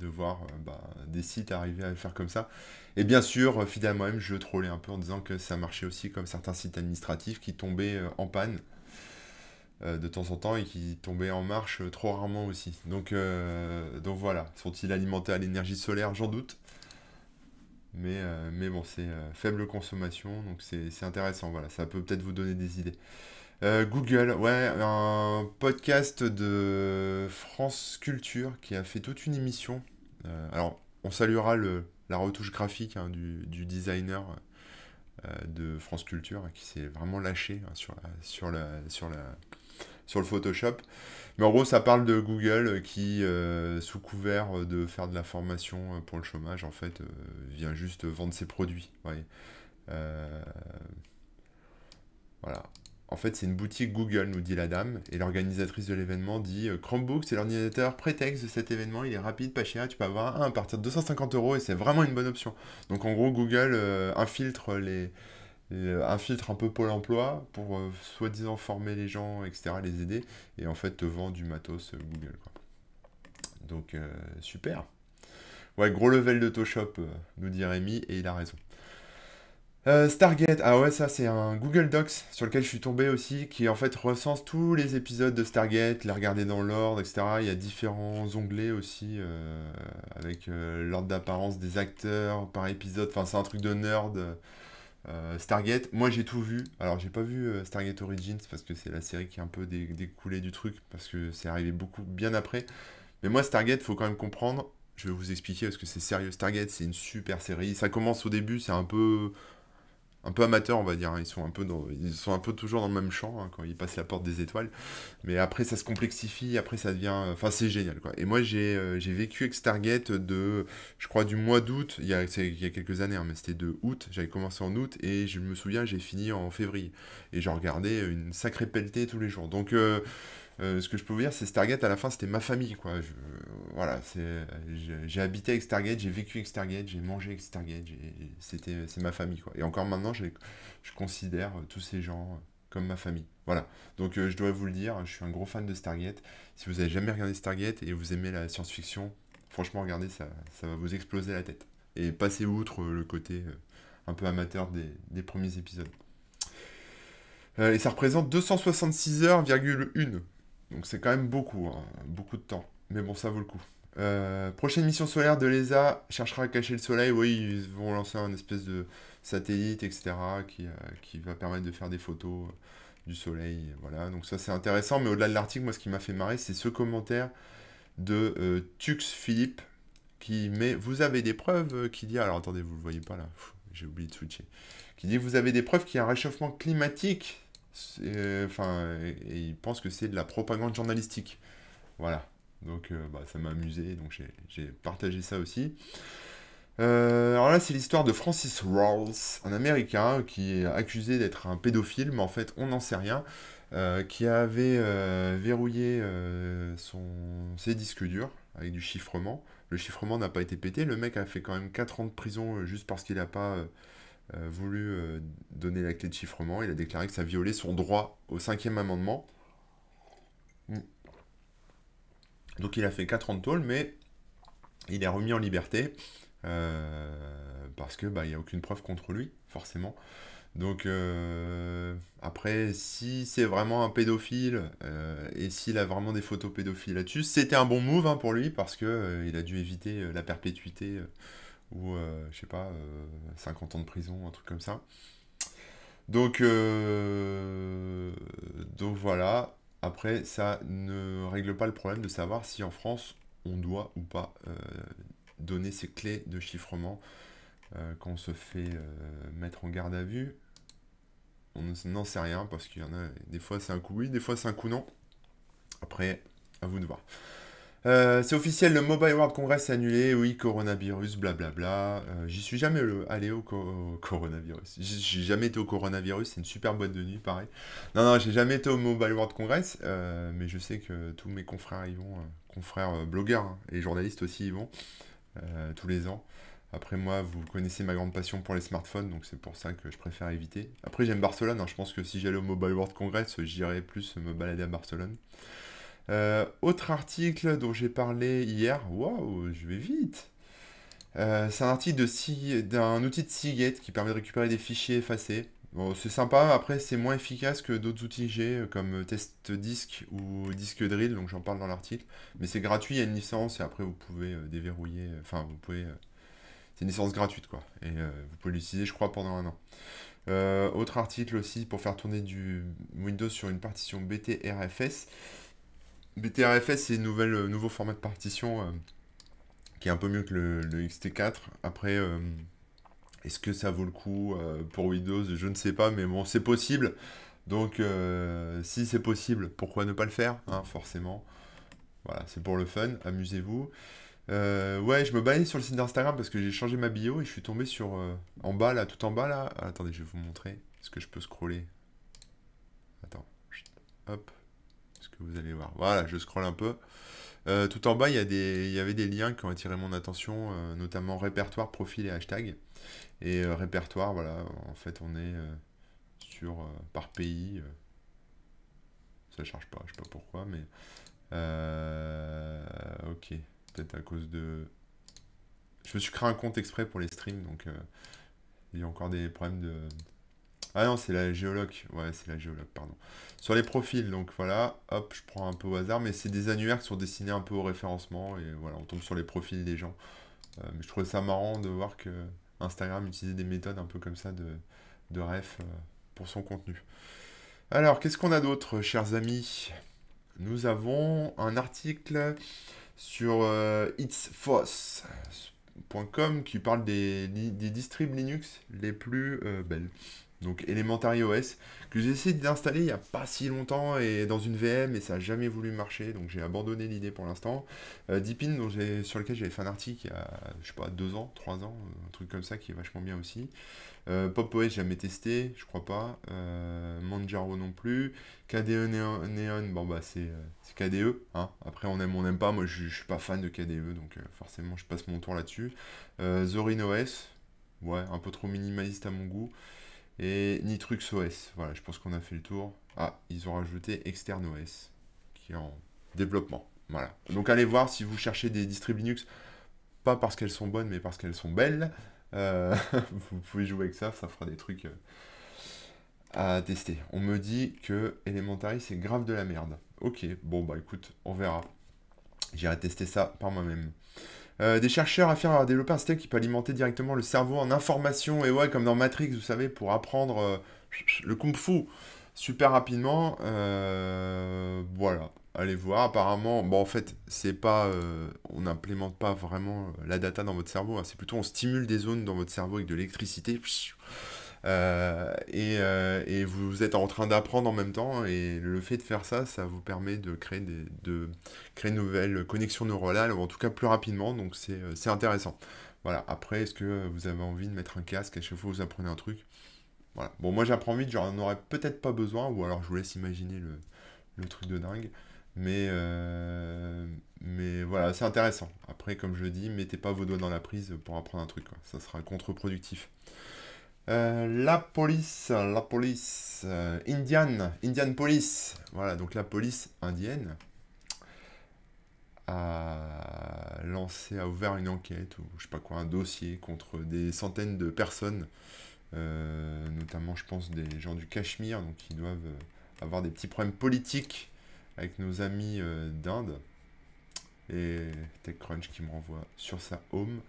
A: de voir bah, des sites arriver à le faire comme ça. Et bien sûr, euh, fidèle à moi-même, je trollais un peu en disant que ça marchait aussi comme certains sites administratifs qui tombaient euh, en panne euh, de temps en temps et qui tombaient en marche trop rarement aussi. Donc, donc voilà, sont-ils alimentés à l'énergie solaire J'en doute. Mais, mais bon, c'est faible consommation, donc c'est intéressant. Voilà, ça peut peut-être vous donner des idées. Google, ouais, un podcast de France Culture qui a fait toute une émission. alors, on saluera le, la retouche graphique hein, du, designer euh, de France Culture qui s'est vraiment lâché hein, sur, sur, sur, le Photoshop. Mais en gros, ça parle de Google euh, qui, euh, sous couvert de faire de la formation pour le chômage, en fait, vient juste vendre ses produits. voilà. En fait, c'est une boutique Google, nous dit la dame, et l'organisatrice de l'événement dit euh, Chromebook, c'est l'ordinateur prétexte de cet événement, il est rapide, pas cher, tu peux avoir un à partir de 250 euros et c'est vraiment une bonne option. Donc en gros, Google euh, infiltre les, un euh, un peu Pôle emploi pour soi-disant former les gens, etc., les aider, et en fait te vend du matos Google. Donc super. Ouais, gros level de Toshop, nous dit Rémi, et il a raison. Euh, Stargate, ah ouais, ça c'est un Google Docs sur lequel je suis tombé aussi, qui en fait recense tous les épisodes de Stargate, les regarder dans l'ordre, etc. Il y a différents onglets aussi, euh, avec euh, l'ordre d'apparence des acteurs par épisode, enfin c'est un truc de nerd. Stargate, moi j'ai tout vu, alors j'ai pas vu Stargate Origins parce que c'est la série qui est un peu découlée du truc, parce que c'est arrivé beaucoup bien après. Mais moi Stargate, faut quand même comprendre, je vais vous expliquer parce que c'est sérieux. Stargate, c'est une super série. Ça commence au début, c'est un peu un peu amateur on va dire. Hein. Ils, sont un peu dans, ils sont un peu toujours dans le même champ hein, quand ils passent la porte des étoiles. Mais après, ça se complexifie, après, ça devient. Enfin, c'est génial, quoi. Et moi, j'ai euh, vécu avec Stargate de, je crois, du mois d'août, il, il, y a quelques années, hein, mais c'était de août. J'avais commencé en août et je me souviens, j'ai fini en février. Et j'en regardais une sacrée pelletée tous les jours. Donc. Euh, euh, ce que je peux vous dire, c'est Stargate, à la fin, c'était ma famille, quoi. j'ai habité avec Stargate, j'ai vécu avec Stargate, j'ai mangé avec Stargate, c'était c'est ma famille, quoi. Et encore maintenant, je considère euh, tous ces gens euh, comme ma famille. Voilà. Donc je dois vous le dire, je suis un gros fan de Stargate. Si vous n'avez jamais regardé Stargate et vous aimez la science-fiction, franchement, regardez, ça, ça va vous exploser la tête. Et passez outre le côté un peu amateur des, premiers épisodes. et ça représente 266 heures,1. Donc c'est quand même beaucoup, hein, beaucoup de temps. Mais bon, ça vaut le coup. Euh, prochaine mission solaire de l'ESA cherchera à cacher le soleil. Oui, ils vont lancer un espèce de satellite, etc., euh, qui, va permettre de faire des photos euh, du soleil. Voilà, donc ça c'est intéressant. Mais au-delà de l'article, moi ce qui m'a fait marrer, c'est ce commentaire de Tux Philippe qui met Vous avez des preuves qui dit. Alors attendez, vous ne le voyez pas là, j'ai oublié de switcher. Qui dit Vous avez des preuves qu'il y a un réchauffement climatique Enfin, et, il ils que c'est de la propagande journalistique. Voilà. Donc euh, bah, ça m'a amusé, donc j'ai partagé ça aussi. Euh, alors là, c'est l'histoire de Francis Rawls, un Américain qui est accusé d'être un pédophile, mais en fait, on n'en sait rien, euh, qui avait verrouillé son, ses disques durs avec du chiffrement. Le chiffrement n'a pas été pété, le mec a fait quand même 4 ans de prison juste parce qu'il n'a pas euh, voulu euh, donner la clé de chiffrement, il a déclaré que ça violait son droit au cinquième amendement. Mm. Donc il a fait 4 ans de tôle, mais il est remis en liberté euh, parce que bah, n'y a aucune preuve contre lui, forcément. Donc après, si c'est vraiment un pédophile et s'il a vraiment des photos pédophiles là-dessus, c'était un bon move hein, pour lui parce que il a dû éviter la perpétuité ou euh, je sais pas, 50 euh, ans de prison, un truc comme ça. Donc, euh, donc voilà, après ça ne règle pas le problème de savoir si en France on doit ou pas donner ces clés de chiffrement quand on se fait mettre en garde à vue. On n'en sait rien parce qu'il y en a des fois c'est un coup oui, des fois c'est un coup non. Après, à vous de voir. Euh, c'est officiel, le Mobile World Congress annulé. Oui, coronavirus, blablabla. Euh, j'y suis jamais allé au, coronavirus. J'ai jamais été au coronavirus. C'est une super boîte de nuit, pareil. Non, non, j'ai jamais été au Mobile World Congress. Euh, mais je sais que tous mes confrères y vont. confrères blogueurs hein, et journalistes aussi y vont. tous les ans. Après moi, vous connaissez ma grande passion pour les smartphones, donc c'est pour ça que je préfère éviter. Après, j'aime Barcelone. Hein. je pense que si j'allais au Mobile World Congress, j'irais plus me balader à Barcelone. Euh, autre article dont j'ai parlé hier, waouh, je vais vite. Euh, c'est un article d'un outil de Seagate qui permet de récupérer des fichiers effacés. Bon, c'est sympa, après c'est moins efficace que d'autres outils que euh, j'ai comme test disque ou disque drill, donc j'en parle dans l'article. Mais c'est gratuit, il y a une licence et après vous pouvez déverrouiller, enfin vous pouvez... c'est une licence gratuite quoi, et vous pouvez l'utiliser je crois pendant un an. autre article aussi pour faire tourner du Windows sur une partition BTRFS. BTRFS, c'est un euh, nouveau format de partition euh, qui est un peu mieux que le, XT4. Après, euh, est-ce que ça vaut le coup pour Windows Je ne sais pas, mais bon, c'est possible. Donc, si c'est possible, pourquoi ne pas le faire hein, Forcément. Voilà, c'est pour le fun, amusez-vous. ouais, je me balade sur le site d'Instagram parce que j'ai changé ma bio et je suis tombé sur... en bas, là, tout en bas, là. attendez, je vais vous montrer. Est-ce que je peux scroller Attends. Hop ce que vous allez voir. Voilà, je scrolle un peu. Euh, tout en bas, il y, y, avait des liens qui ont attiré mon attention, euh, notamment répertoire, profil et hashtag. Et euh, répertoire, voilà, en fait, on est sur par pays. ça ne charge pas, je sais pas pourquoi, mais. ok, peut-être à cause de. Je me suis créé un compte exprès pour les streams, donc il y a encore des problèmes de ah non, c'est la géologue. Ouais, c'est la géologue, pardon. Sur les profils, donc voilà, hop, je prends un peu au hasard, mais c'est des annuaires qui sont destinés un peu au référencement, et voilà, on tombe sur les profils des gens. Euh, mais je trouvais ça marrant de voir que Instagram utilisait des méthodes un peu comme ça de, ref euh, pour son contenu. Alors, qu'est-ce qu'on a d'autre, chers amis Nous avons un article sur euh, itsfoss.com qui parle des, des Linux les plus belles donc Elementary OS, que j'ai essayé d'installer il n'y a pas si longtemps et dans une VM et ça n'a jamais voulu marcher, donc j'ai abandonné l'idée pour l'instant. Euh, Deepin, sur lequel j'avais fait un article il y a, je sais pas, deux ans, trois ans, euh, un truc comme ça qui est vachement bien aussi. Euh, Pop PopOS, jamais testé, je crois pas. Manjaro non plus. KDE Neon, bon bah c'est KDE, hein. Après on aime, on n'aime pas, moi je suis pas fan de KDE, donc forcément je passe mon tour là-dessus. Zorin OS, ouais, un peu trop minimaliste à mon goût. Et Nitrux OS, voilà, je pense qu'on a fait le tour. Ah, ils ont rajouté Externe OS, qui est en développement. Voilà. Donc allez voir si vous cherchez des distributions Linux, pas parce qu'elles sont bonnes, mais parce qu'elles sont belles. Euh, (laughs) vous pouvez jouer avec ça, ça fera des trucs euh, à tester. On me dit que Elementary c'est grave de la merde. Ok, bon bah écoute, on verra. J'irai tester ça par moi-même. Euh, des chercheurs affirment avoir développé un système qui peut alimenter directement le cerveau en information, et ouais, comme dans Matrix, vous savez, pour apprendre euh, le kung fu super rapidement. Euh, voilà, allez voir. Apparemment, bon, en fait, c'est pas. on n'implémente pas vraiment la data dans votre cerveau, hein. c'est plutôt on stimule des zones dans votre cerveau avec de l'électricité. Euh, euh, et, vous êtes en train d'apprendre en même temps. Hein, et le fait de faire ça, ça vous permet de créer, des, de créer connexions nouvelles ou en tout cas plus rapidement. Donc euh, c'est intéressant. Voilà. Après, est-ce que vous avez envie de mettre un casque à chaque fois que vous apprenez un truc Voilà. Bon, moi j'apprends vite, j'en aurais peut-être pas besoin, ou alors je vous laisse imaginer le, le truc de dingue. Mais, mais voilà, c'est intéressant. Après, comme je le dis, mettez pas vos doigts dans la prise pour apprendre un truc. Ça sera contre-productif. Euh, la police, la police euh, indienne, Indian Police, voilà, donc la police indienne a lancé, a ouvert une enquête ou je sais pas quoi, un dossier contre des centaines de personnes, euh, notamment je pense des gens du Cachemire, donc qui doivent avoir des petits problèmes politiques avec nos amis d'Inde. Et TechCrunch qui me renvoie sur sa home.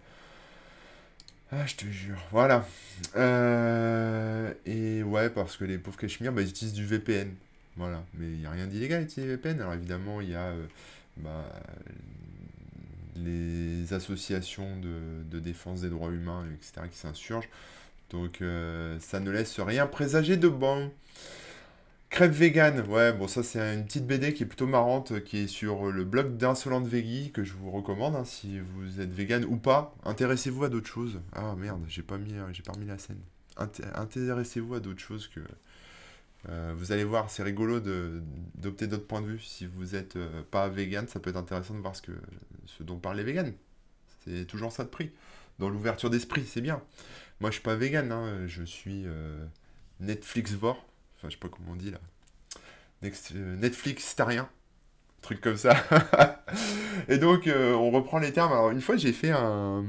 A: Ah, je te jure. Voilà. Euh, et ouais, parce que les pauvres Cachemires, bah, ils utilisent du VPN. Voilà. Mais il n'y a rien d'illégal à utiliser VPN. Alors évidemment, il y a euh, bah, les associations de, défense des droits humains, etc., qui s'insurgent. Donc euh, ça ne laisse rien présager de bon. Crêpe vegan, ouais, bon ça c'est une petite BD qui est plutôt marrante, qui est sur le blog d'Insolente Veggie, que je vous recommande, hein, si vous êtes vegan ou pas, intéressez-vous à d'autres choses. Ah merde, j'ai pas mis, pas la scène. intéressez-vous à d'autres choses que... Euh, vous allez voir, c'est rigolo d'opter d'autres points de vue. Si vous n'êtes euh, pas vegan, ça peut être intéressant de voir ce, dont parlent les vegans. C'est toujours ça de prix. Dans l'ouverture d'esprit, c'est bien. Moi, je suis pas vegan, hein. je suis euh, netflix vore Enfin, je sais pas comment on dit là. Next, euh, Netflix starien. Truc comme ça. (laughs) et donc, euh, on reprend les termes. Alors, une fois, j'ai fait, un,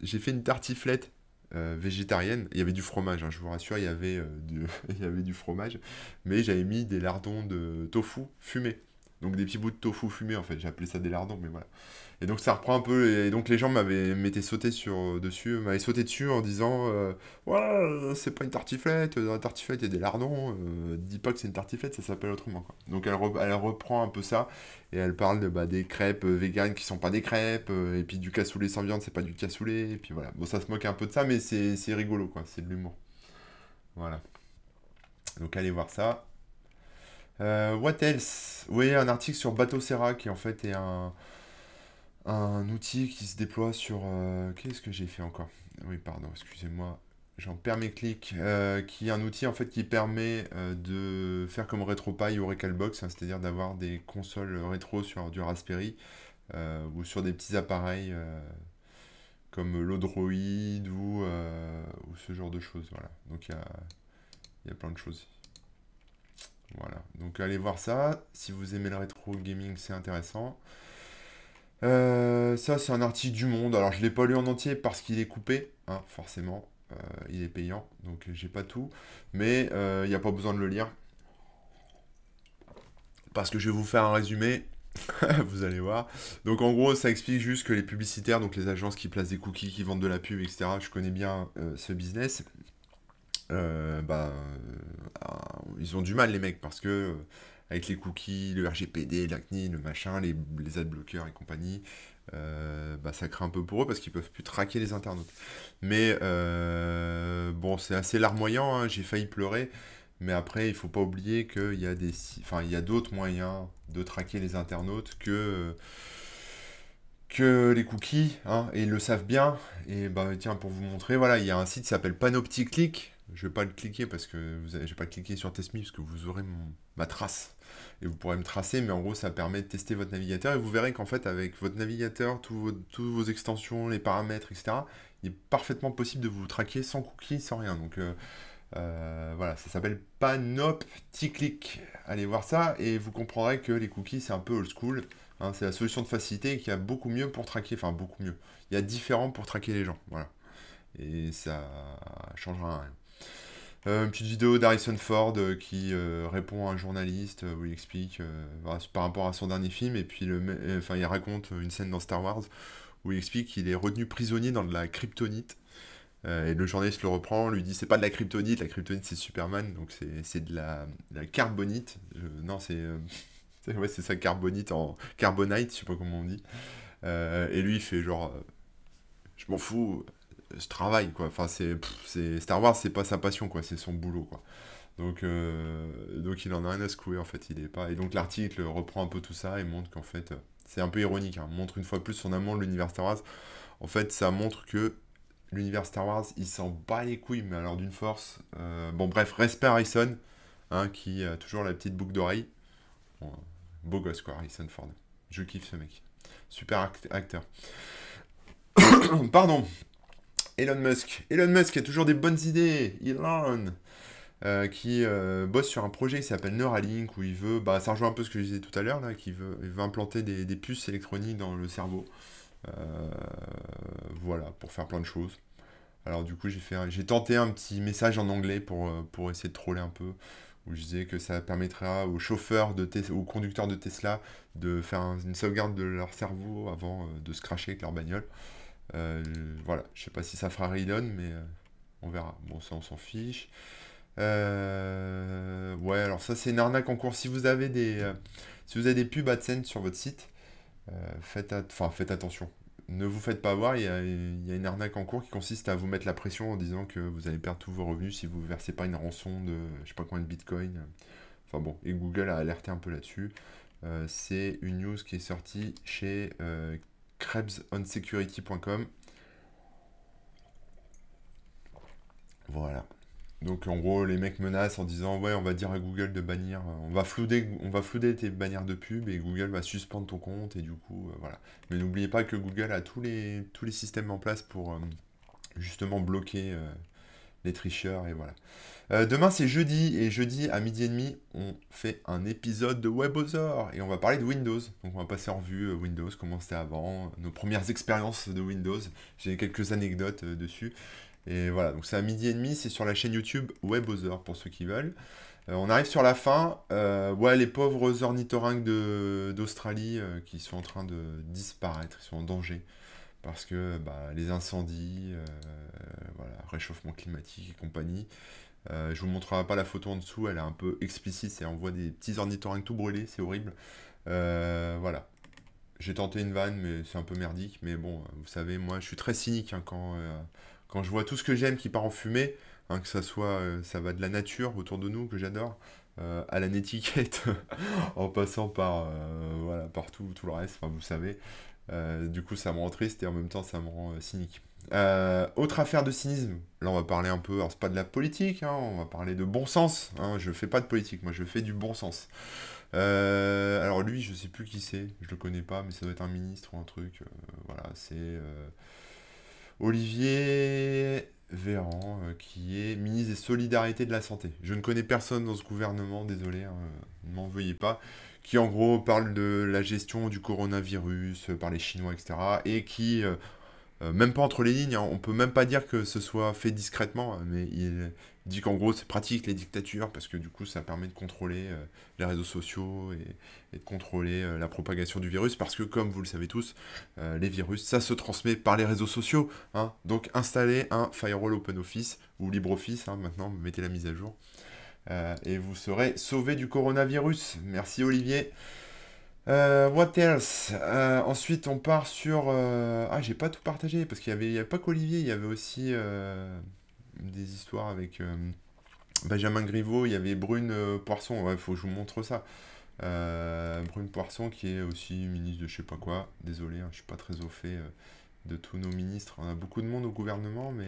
A: j'ai fait une tartiflette euh, végétarienne. Il y avait du fromage, hein, je vous rassure, il y, avait, (laughs) il y avait du fromage. Mais j'avais mis des lardons de tofu fumés. Donc des petits bouts de tofu fumé en fait, j'ai appelé ça des lardons, mais voilà. Et donc ça reprend un peu, et donc les gens m'avaient sauté sur euh, dessus, euh, m'avaient sauté dessus en disant euh, ouais c'est pas une tartiflette, dans la tartiflette il y a des lardons, dis pas que c'est une tartiflette, ça s'appelle autrement Donc elle, reprend un peu ça et elle parle de bah, des crêpes véganes qui sont pas des crêpes, et puis du cassoulet sans viande c'est pas du cassoulet, et puis voilà. Bon ça se moque un peu de ça, mais c'est rigolo quoi, c'est de l'humour. Voilà. Donc allez voir ça. Euh, what else Oui, un article sur Bateau Serra qui en fait est un, un outil qui se déploie sur... Euh, qu'est-ce que j'ai fait encore Oui, pardon, excusez-moi. J'en perds mes clics. Euh, qui est un outil en fait qui permet de faire comme RetroPie ou Recalbox, hein, c'est-à-dire d'avoir des consoles rétro sur du Raspberry ou sur des petits appareils comme l'Odroid ou, ou, ce genre de choses. Voilà. Donc il y a, y a plein de choses. Voilà, donc allez voir ça. Si vous aimez le rétro gaming, c'est intéressant. Euh, ça, c'est un article du Monde. Alors, je ne l'ai pas lu en entier parce qu'il est coupé, hein, forcément. Euh, il est payant, donc j'ai pas tout. Mais il euh, n'y a pas besoin de le lire. Parce que je vais vous faire un résumé. (laughs) vous allez voir. Donc en gros, ça explique juste que les publicitaires, donc les agences qui placent des cookies, qui vendent de la pub, etc. Je connais bien ce business. Euh, bah, euh, ah, ils ont du mal, les mecs, parce que euh, avec les cookies, le RGPD, l'acné, le machin, les, les adblockers et compagnie, bah, ça craint un peu pour eux parce qu'ils peuvent plus traquer les internautes. Mais bon, c'est assez larmoyant, hein, j'ai failli pleurer, mais après, il faut pas oublier qu'il y a des, enfin, il y a d'autres moyens de traquer les internautes que que les cookies, hein, et ils le savent bien. Et bah tiens, pour vous montrer, voilà, il y a un site qui s'appelle Panopticlick, je vais pas le cliquer parce que vous je pas cliquer sur TestMe parce que vous aurez ma trace et vous pourrez me tracer. Mais en gros, ça permet de tester votre navigateur et vous verrez qu'en fait, avec votre navigateur, tous vos, toutes vos extensions, les paramètres, etc., il est parfaitement possible de vous traquer sans cookies, sans rien. Donc euh, euh, voilà, ça s'appelle Panopticlick. Allez voir ça et vous comprendrez que les cookies, c'est un peu old school. Hein. c'est la solution de facilité qui a beaucoup mieux pour traquer, enfin beaucoup mieux. Il y a différents pour traquer les gens, voilà. Et ça changera rien. Euh, une petite vidéo d'Harrison Ford euh, qui euh, répond à un journaliste où il explique par rapport à son dernier film et puis le, enfin, il raconte une scène dans Star Wars où il explique qu'il est retenu prisonnier dans de la kryptonite et le journaliste le reprend, lui dit c'est pas de la kryptonite, la kryptonite c'est Superman donc c'est de la, la carbonite, non (laughs) c'est ouais c'est ça carbonite en carbonite je sais pas comment on dit et lui il fait genre je m'en fous ce travail, quoi. Enfin, c'est, Star Wars, c'est pas sa passion, quoi. C'est son boulot, quoi. Donc, euh, donc il en a rien à secouer, en fait. Il est pas. Et donc, l'article reprend un peu tout ça et montre qu'en fait, c'est un peu ironique. Hein. montre une fois plus son amour de l'univers Star Wars. En fait, ça montre que l'univers Star Wars, il s'en bat les couilles, mais alors d'une force. Euh, bon, bref, respect Harrison, hein, qui a toujours la petite boucle d'oreille. beau gosse, quoi, Harrison Ford. Je kiffe ce mec. Super acteur. (coughs) Pardon. Elon Musk. Elon Musk a toujours des bonnes idées. Elon. Euh, qui euh, bosse sur un projet qui s'appelle Neuralink, où il veut, bah, ça rejoint un peu ce que je disais tout à l'heure, là, qu'il veut, il implanter des, puces électroniques dans le cerveau. Euh, voilà, pour faire plein de choses. Alors du coup, j'ai, fait, j'ai tenté un petit message en anglais pour, pour essayer de troller un peu, où je disais que ça permettrait aux chauffeurs, de aux conducteurs de Tesla de faire une sauvegarde de leur cerveau avant de se cracher avec leur bagnole. Euh, voilà, je sais pas si ça fera ridon, mais euh, on verra. Bon, ça, on s'en fiche. Euh, ouais, alors ça c'est une arnaque en cours. Si vous avez des, si vous avez des pubs AdSense sur votre site, faites, faites, attention. Ne vous faites pas voir, Il y, a, une arnaque en cours qui consiste à vous mettre la pression en disant que vous allez perdre tous vos revenus si vous ne versez pas une rançon de je sais pas combien de Bitcoin. Enfin bon, et Google a alerté un peu là-dessus. c'est une news qui est sortie chez krebsonsecurity.com. Voilà. Donc en gros, les mecs menacent en disant ouais, on va dire à Google de bannir, euh, on va flouder, on va tes bannières de pub et Google va suspendre ton compte et du coup euh, voilà. Mais n'oubliez pas que Google a tous les tous les systèmes en place pour euh, justement bloquer les tricheurs, et voilà. Euh, demain, c'est jeudi, et jeudi, à midi et demi, on fait un épisode de Webosor, et on va parler de Windows. Donc, on va passer en revue euh, Windows, comment c'était avant, nos premières expériences de Windows. J'ai quelques anecdotes euh, dessus. Et voilà, donc c'est à midi et demi, c'est sur la chaîne YouTube Webosor, pour ceux qui veulent. on arrive sur la fin. ouais, les pauvres ornithorynques d'Australie qui sont en train de disparaître, ils sont en danger parce que bah, les incendies, euh, voilà, réchauffement climatique et compagnie. je euh, je vous montrerai pas la photo en dessous, elle est un peu explicite, on voit des petits ornithorynques tout brûlés, c'est horrible. Euh, voilà. J'ai tenté une vanne, mais c'est un peu merdique. Mais bon, vous savez, moi, je suis très cynique hein, quand, quand je vois tout ce que j'aime qui part en fumée, hein, que ça soit, ça va de la nature autour de nous, que j'adore, à la netiquette (laughs) en passant par voilà partout tout le reste vous savez euh, du coup, ça me rend triste et en même temps, ça me rend euh, cynique. Euh, autre affaire de cynisme. Là, on va parler un peu. Alors, c'est pas de la politique, hein, on va parler de bon sens. Hein, je fais pas de politique, moi, je fais du bon sens. alors, lui, je sais plus qui c'est, je le connais pas, mais ça doit être un ministre ou un truc. voilà, c'est Olivier Véran, qui est ministre des Solidarités de la Santé. Je ne connais personne dans ce gouvernement, désolé, hein, ne m'en veuillez pas qui en gros parle de la gestion du coronavirus euh, par les Chinois, etc. Et qui, euh, euh, même pas entre les lignes, on hein. on peut même pas dire que ce soit fait discrètement, mais il dit qu'en gros c'est pratique les dictatures parce que du coup ça permet de contrôler les réseaux sociaux et, de contrôler la propagation du virus parce que comme vous le savez tous, les virus ça se transmet par les réseaux sociaux. Hein. donc installez un firewall open office ou LibreOffice, hein, maintenant mettez la mise à jour. Euh, et vous serez sauvé du coronavirus. Merci Olivier. Euh, what else euh, Ensuite, on part sur. Ah, j'ai pas tout partagé parce qu'il y avait, pas qu'Olivier, il y avait aussi des histoires avec Benjamin Griveaux, il y avait Brune Poisson. Ouais, faut que je vous montre ça. Brune Poisson qui est aussi ministre de je sais pas quoi. Désolé, je hein, je suis pas très au fait de tous nos ministres. On a beaucoup de monde au gouvernement, mais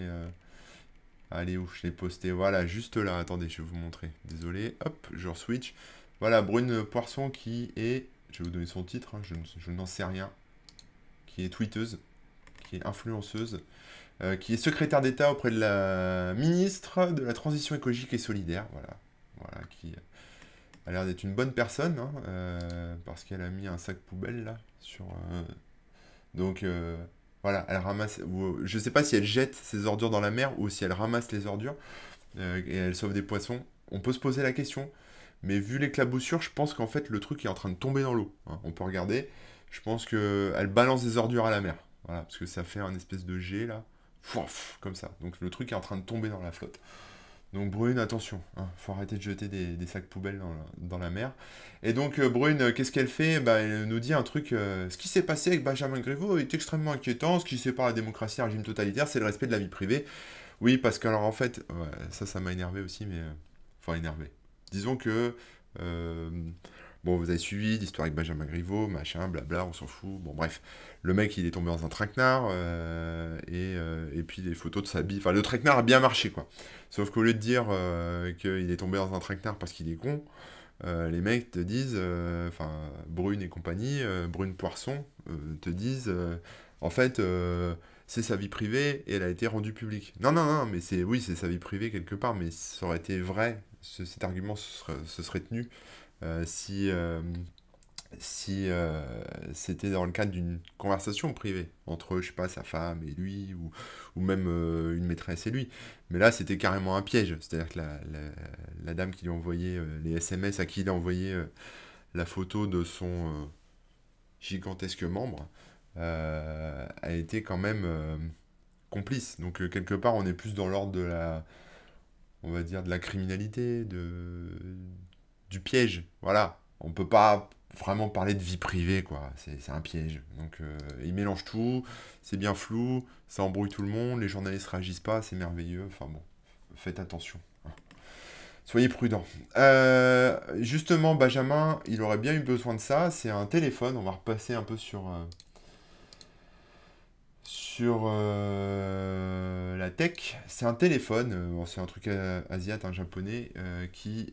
A: Allez, où je l'ai posté Voilà, juste là. Attendez, je vais vous montrer. Désolé. Hop, je switch. Voilà, Brune Poisson qui est... Je vais vous donner son titre, hein. je, n'en sais rien. Qui est tweeteuse, qui est influenceuse, euh, qui est secrétaire d'État auprès de la ministre de la Transition écologique et solidaire. Voilà, voilà qui a l'air d'être une bonne personne, hein, euh, parce qu'elle a mis un sac poubelle là. sur. Euh, donc... Voilà, elle ramasse. Euh, je sais pas si elle jette ses ordures dans la mer ou si elle ramasse les ordures euh, et elle sauve des poissons. On peut se poser la question, mais vu l'éclaboussure, je pense qu'en fait le truc est en train de tomber dans l'eau. Hein. On peut regarder. Je pense qu'elle balance des ordures à la mer. Voilà, parce que ça fait un espèce de jet là, comme ça. Donc le truc est en train de tomber dans la flotte. Donc Brune, attention, il hein, faut arrêter de jeter des, sacs poubelles dans la, dans la, mer. Et donc euh, Brune, euh, qu'est-ce qu'elle fait bah, Elle nous dit un truc, euh, ce qui s'est passé avec Benjamin Griveaux est extrêmement inquiétant, ce qui sépare la démocratie et régime totalitaire, c'est le respect de la vie privée. Oui, parce que alors en fait, ça ça m'a énervé aussi, mais... Enfin énervé. Disons que... Bon, vous avez suivi l'histoire avec Benjamin Griveaux, machin, blabla, on s'en fout. Bon, bref, le mec, il est tombé dans un traquenard, euh, euh, et, puis les photos de sa vie... Enfin, le traquenard a bien marché, quoi. Sauf qu'au lieu de dire euh, qu'il est tombé dans un traquenard parce qu'il est con, les mecs te disent, enfin, Brune et compagnie, Brune Poisson, te disent, en fait, c'est sa vie privée et elle a été rendue publique. Non, non, non, mais c'est oui, c'est sa vie privée quelque part, mais ça aurait été vrai, cet argument se serait tenu euh, si euh, si euh, c'était dans le cadre d'une conversation privée entre, je sais pas, sa femme et lui, ou, ou même une maîtresse et lui. Mais là, c'était carrément un piège. C'est-à-dire que la, la, dame qui lui envoyait envoyé les SMS, à qui il a envoyé la photo de son gigantesque membre, a été quand même complice. Donc, quelque part, on est plus dans l'ordre de la, on va dire, de la criminalité, de piège. Voilà. On peut pas vraiment parler de vie privée, quoi. C'est un piège. Donc, euh, il mélange tout, c'est bien flou, ça embrouille tout le monde, les journalistes réagissent pas, c'est merveilleux. Enfin bon, faites attention. Hein. Soyez prudents. Euh, justement, Benjamin, il aurait bien eu besoin de ça. C'est un téléphone. On va repasser un peu sur, euh, sur la tech. C'est un téléphone. c'est un truc asiat un japonais, qui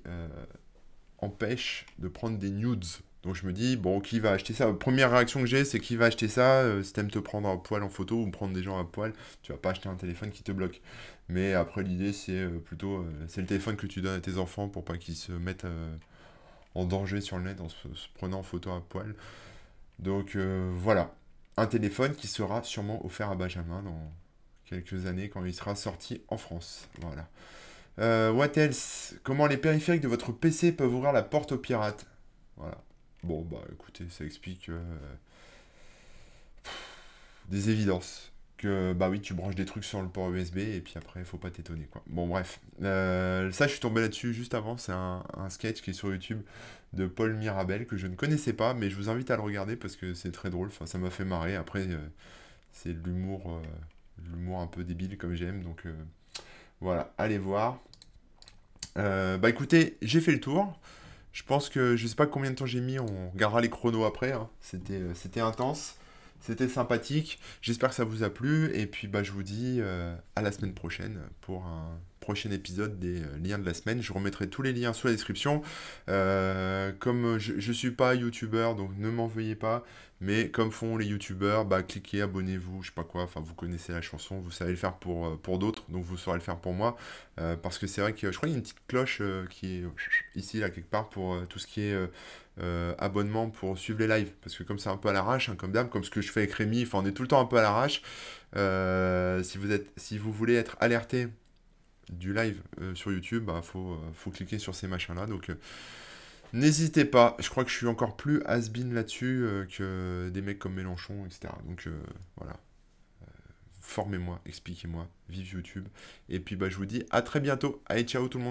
A: empêche de prendre des nudes. Donc je me dis, bon, qui va acheter ça Première réaction que j'ai, c'est qui va acheter ça euh, Si t'aimes te prendre à poil en photo ou prendre des gens à poil, tu vas pas acheter un téléphone qui te bloque. Mais après, l'idée, c'est euh, plutôt, euh, c'est le téléphone que tu donnes à tes enfants pour pas qu'ils se mettent en danger sur le net en se, se prenant en photo à poil. Donc voilà, un téléphone qui sera sûrement offert à Benjamin dans quelques années quand il sera sorti en France. Voilà. Euh, what else Comment les périphériques de votre PC peuvent ouvrir la porte aux pirates Voilà. Bon, bah écoutez, ça explique euh, des évidences. Que bah oui, tu branches des trucs sur le port USB et puis après, il faut pas t'étonner quoi. Bon, bref. Euh, ça, je suis tombé là-dessus juste avant. C'est un, sketch qui est sur YouTube de Paul Mirabel que je ne connaissais pas, mais je vous invite à le regarder parce que c'est très drôle. Enfin, ça m'a fait marrer. Après, euh, c'est de l'humour l'humour un peu débile comme j'aime. Donc voilà, allez voir. Euh, bah écoutez, j'ai fait le tour. Je pense que je sais pas combien de temps j'ai mis, on regardera les chronos après. Hein. C'était, euh, c'était intense, c'était sympathique. J'espère que ça vous a plu. Et puis bah, je vous dis euh, à la semaine prochaine pour un prochain épisode des liens de la semaine. Je remettrai tous les liens sous la description. comme je ne suis pas youtubeur, donc ne m'en veuillez pas. Mais comme font les youtubeurs, bah, cliquez, abonnez-vous, je sais pas quoi, enfin vous connaissez la chanson, vous savez le faire pour, euh, pour d'autres, donc vous saurez le faire pour moi. Euh, parce que c'est vrai que je crois qu'il y a une petite cloche euh, qui est ici, là, quelque part, pour tout ce qui est abonnement pour suivre les lives. Parce que comme c'est un peu à l'arrache, hein, comme d'hab, comme ce que je fais avec Rémi, enfin on est tout le temps un peu à l'arrache. si, vous êtes, si vous voulez être alerté du live sur YouTube, bah, faut, faut cliquer sur ces machins-là. Donc N'hésitez pas, je crois que je suis encore plus has-been là-dessus euh, que des mecs comme Mélenchon, etc. Donc euh, voilà. Euh, formez-moi, expliquez-moi, vive YouTube. Et puis bah, je vous dis à très bientôt. Allez, ciao tout le monde.